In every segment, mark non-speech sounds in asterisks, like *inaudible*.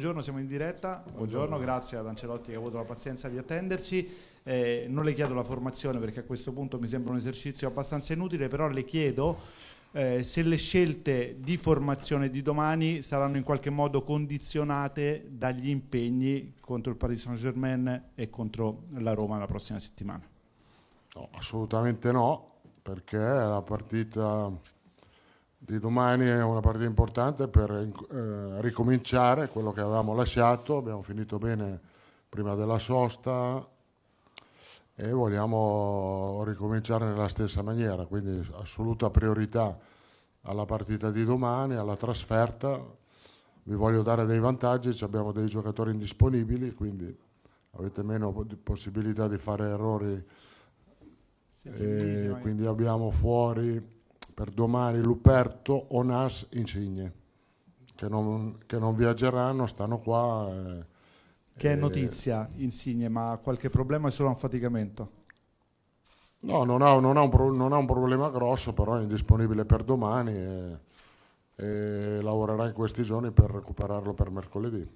buongiorno, siamo in diretta. Buongiorno, buongiorno grazie ad Ancelotti che ha avuto la pazienza di attenderci. Eh, non le chiedo la formazione perché a questo punto mi sembra un esercizio abbastanza inutile, però le chiedo eh, se le scelte di formazione di domani saranno in qualche modo condizionate dagli impegni contro il Paris Saint Germain e contro la Roma la prossima settimana. No, assolutamente no, perché la partita di domani è una partita importante per eh, ricominciare quello che avevamo lasciato, abbiamo finito bene prima della sosta e vogliamo ricominciare nella stessa maniera, quindi assoluta priorità alla partita di domani, alla trasferta, vi voglio dare dei vantaggi, abbiamo dei giocatori indisponibili, quindi avete meno possibilità di fare errori sì, e quindi abbiamo fuori per domani Luperto, Onas, Insigne, che non, che non viaggeranno, stanno qua. Eh, che è eh, notizia, Insigne, ma qualche problema è solo un faticamento? No, non ha, non, ha pro, non ha, un, problema grosso, però è indisponibile per domani e, e lavorerà in questi giorni per recuperarlo per mercoledì.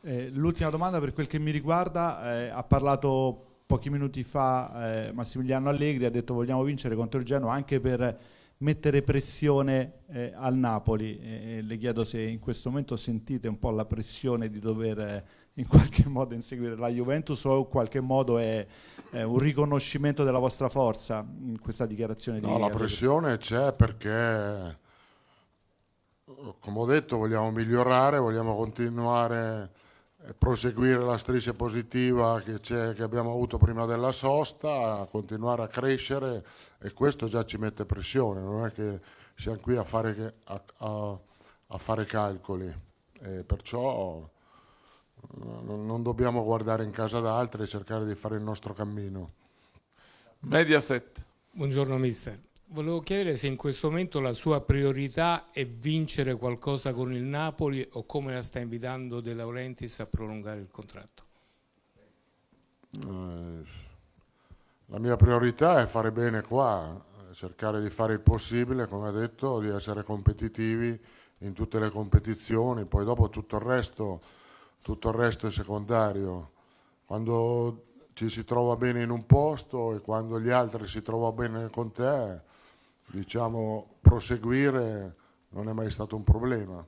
Eh, l'ultima domanda per quel che mi riguarda, eh, ha parlato pochi minuti fa eh, Massimiliano Allegri ha detto vogliamo vincere contro il Genoa anche per mettere pressione eh, al Napoli. E le chiedo se in questo momento sentite un po' la pressione di dover eh, in *laughs* qualche modo inseguire la Juventus o in qualche modo è, è un riconoscimento della vostra forza in questa dichiarazione no, di... No, la pressione c'è perché, eh, come ho detto, vogliamo migliorare, vogliamo continuare proseguire la striscia positiva che, che, abbiamo avuto prima della sosta, continuare a crescere e questo già ci mette pressione, non è che siamo qui a fare, a, a, a fare calcoli, e perciò non dobbiamo guardare in casa da altri e cercare di fare il nostro cammino. Mediaset. Buongiorno mister. Volevo chiedere se in questo momento la sua priorità è vincere qualcosa con il Napoli o come la sta invitando De Laurentiis a prolungare il contratto. Eh, la mia priorità è fare bene qua, cercare di fare il possibile, come ha detto, di essere competitivi in tutte le competizioni, poi dopo tutto il resto, tutto il resto è secondario. Quando ci si trova bene in un posto e quando gli altri si trovano bene con te, diciamo, proseguire non è mai stato un problema.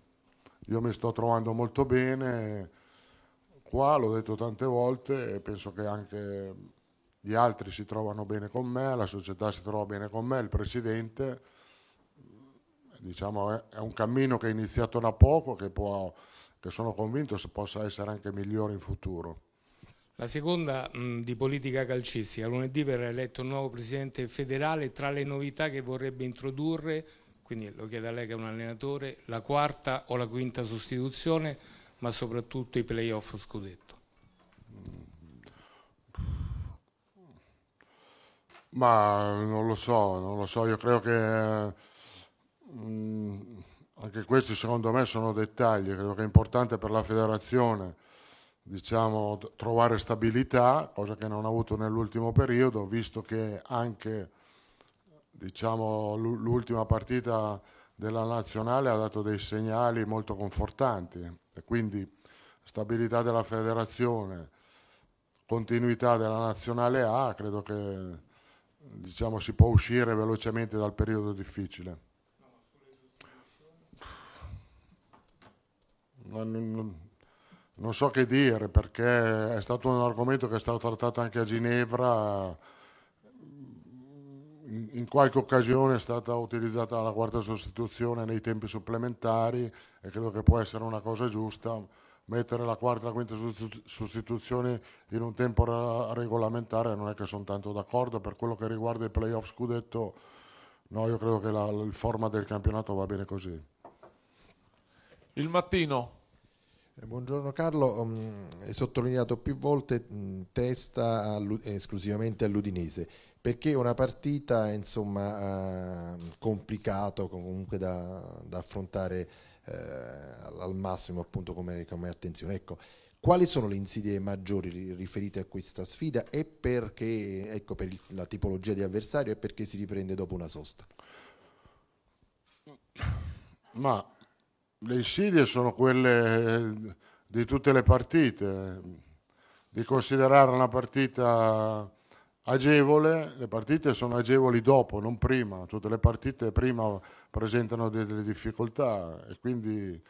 Io mi sto trovando molto bene qua, l'ho detto tante volte e penso che anche gli altri si trovano bene con me, la società si trova bene con me, il presidente. Diciamo, è un cammino che è iniziato da poco, che, può, che sono convinto possa essere anche migliore in futuro. La seconda mh, di politica calcistica. Lunedì verrà eletto un nuovo presidente federale. Tra le novità che vorrebbe introdurre, quindi lo chiede a lei che è un allenatore, la quarta o la quinta sostituzione, ma soprattutto i playoff scudetto. Ma non lo so, non lo so. Io credo che mh, anche questi, secondo me, sono dettagli. Credo che è importante per la federazione diciamo, trovare stabilità, cosa che non ha avuto nell'ultimo periodo, visto che anche diciamo, l'ultima partita della nazionale ha dato dei segnali molto confortanti e quindi stabilità della federazione, continuità della nazionale A, credo che diciamo, si può uscire velocemente dal periodo difficile. No, non, non, non so che dire perché è stato un argomento che è stato trattato anche a Ginevra, in qualche occasione è stata utilizzata la quarta sostituzione nei tempi supplementari e credo che può essere una cosa giusta mettere la quarta e la quinta sostituzione in un tempo regolamentare non è che sono tanto d'accordo per quello che riguarda i playoff scudetto no io credo che la, il format del campionato va bene così il mattino eh, buongiorno Carlo, ehm, hai sottolineato più volte testa esclusivamente all'Udinese, perché è una partita insomma, ehm, complicata comunque da, da affrontare eh, al massimo appunto come, come attenzione. Ecco, quali sono le insidie maggiori riferite a questa sfida e perché, ecco, per il, la tipologia di avversario e perché si riprende dopo una sosta? Ma le insidie sono quelle eh, di tutte le partite, di considerare una partita agevole, le partite sono agevoli dopo, non prima, tutte le partite prima presentano delle difficoltà e quindi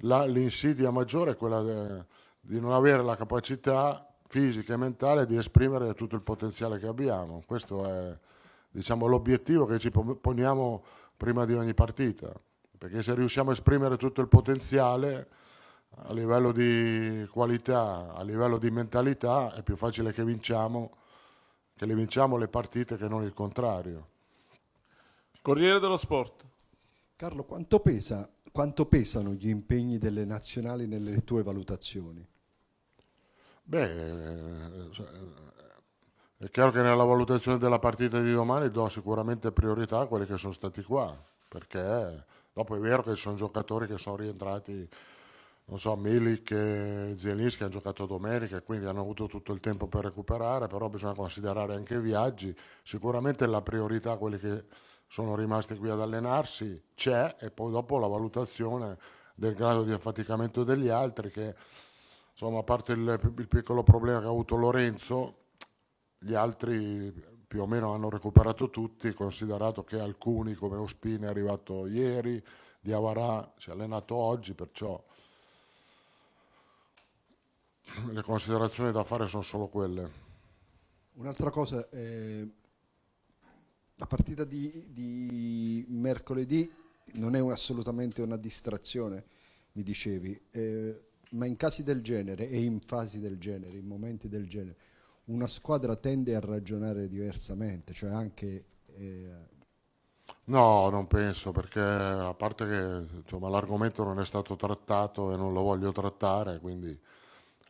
l'insidia maggiore è quella eh, di non avere la capacità fisica e mentale di esprimere tutto il potenziale che abbiamo. Questo è diciamo, l'obiettivo che ci poniamo prima di ogni partita perché se riusciamo a esprimere tutto il potenziale a livello di qualità, a livello di mentalità, è più facile che vinciamo, che le vinciamo le partite che non il contrario. Corriere dello Sport. Carlo, quanto, pesa, quanto pesano gli impegni delle nazionali nelle tue valutazioni? Beh, cioè, è chiaro che nella valutazione della partita di domani do sicuramente priorità a quelli che sono stati qua, perché Dopo è vero che ci sono giocatori che sono rientrati, non so, Milik e Zielinski hanno giocato domenica, quindi hanno avuto tutto il tempo per recuperare, però bisogna considerare anche i viaggi. Sicuramente la priorità a quelli che sono rimasti qui ad allenarsi c'è e poi dopo la valutazione del grado di affaticamento degli altri che insomma a parte il, il piccolo problema che ha avuto Lorenzo gli altri più o meno hanno recuperato tutti, considerato che alcuni come Ospini è arrivato ieri, Diavarà si è allenato oggi, perciò le considerazioni da fare sono solo quelle. Un'altra cosa, eh, la partita di, di, mercoledì non è assolutamente una distrazione, mi dicevi, eh, ma in casi del genere e in fasi del genere, in momenti del genere, una squadra tende a ragionare diversamente, cioè anche... Eh... No, non penso, perché a parte che insomma, l'argomento non è stato trattato e non lo voglio trattare, quindi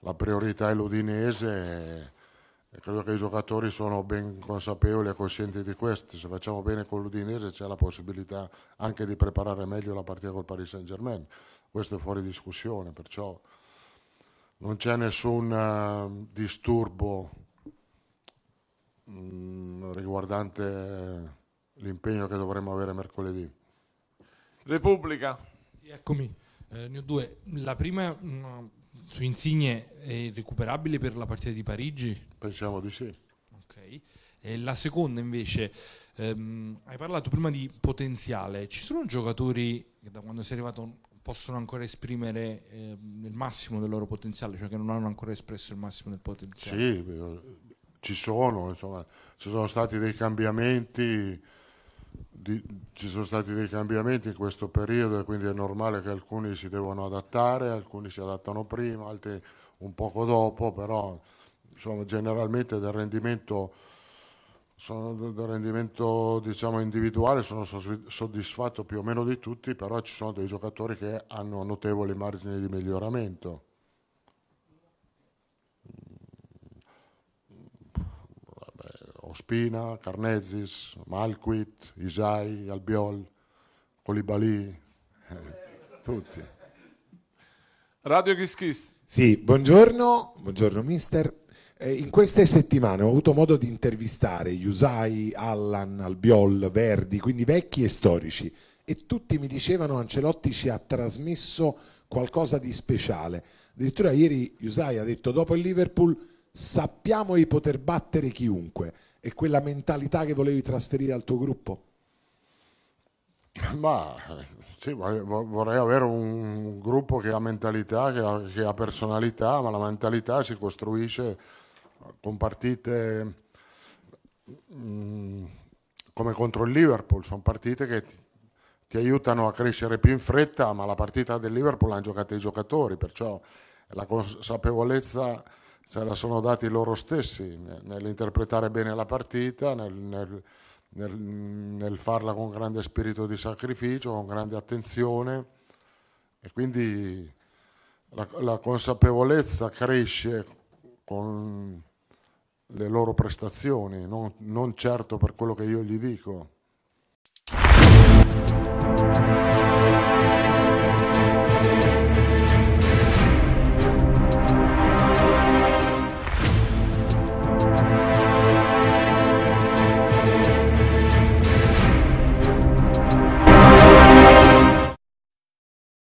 la priorità è l'Udinese e credo che i giocatori sono ben consapevoli e coscienti di questo. Se facciamo bene con l'Udinese c'è la possibilità anche di preparare meglio la partita col Paris Saint Germain. Questo è fuori discussione, perciò non c'è nessun eh, disturbo Mm, riguardante l'impegno che dovremmo avere mercoledì. Repubblica. Sì, eccomi, eh, ne ho due. La prima mh, mm, su Insigne è recuperabile per la partita di Parigi? Pensiamo di sì. Ok. E la seconda invece, ehm, hai parlato prima di potenziale. Ci sono giocatori che da quando sei arrivato possono ancora esprimere eh, il massimo del loro potenziale, cioè che non hanno ancora espresso il massimo del potenziale? Sì, ci sono, insomma, ci sono stati dei cambiamenti, di, ci sono stati dei cambiamenti in questo periodo e quindi è normale che alcuni si devono adattare, alcuni si adattano prima, altri un poco dopo, però insomma, generalmente del rendimento, sono, del rendimento diciamo, individuale sono soddisfatto più o meno di tutti, però ci sono dei giocatori che hanno notevoli margini di miglioramento. Ospina, Carnezis, Malquit, Isai, Albiol, Colibali, eh, tutti. Radio Ghischis. Sì, buongiorno, buongiorno mister. Eh, in queste settimane ho avuto modo di intervistare Usai, Allan, Albiol, Verdi, quindi vecchi e storici, e tutti mi dicevano Ancelotti ci ha trasmesso qualcosa di speciale. Addirittura ieri Usai ha detto dopo il Liverpool sappiamo di poter battere chiunque e quella mentalità che volevi trasferire al tuo gruppo? Ma sì, vorrei avere un gruppo che ha mentalità, che ha, che ha personalità, ma la mentalità si costruisce con partite mm, come contro il Liverpool, sono partite che ti, ti aiutano a crescere più in fretta, ma la partita del Liverpool l'hanno giocata i giocatori, perciò la consapevolezza se la sono dati loro stessi nell'interpretare bene la partita, nel, nel, nel, nel, farla con grande spirito di sacrificio, con grande attenzione e quindi la, la consapevolezza cresce con le loro prestazioni, non, non certo per quello che io gli dico.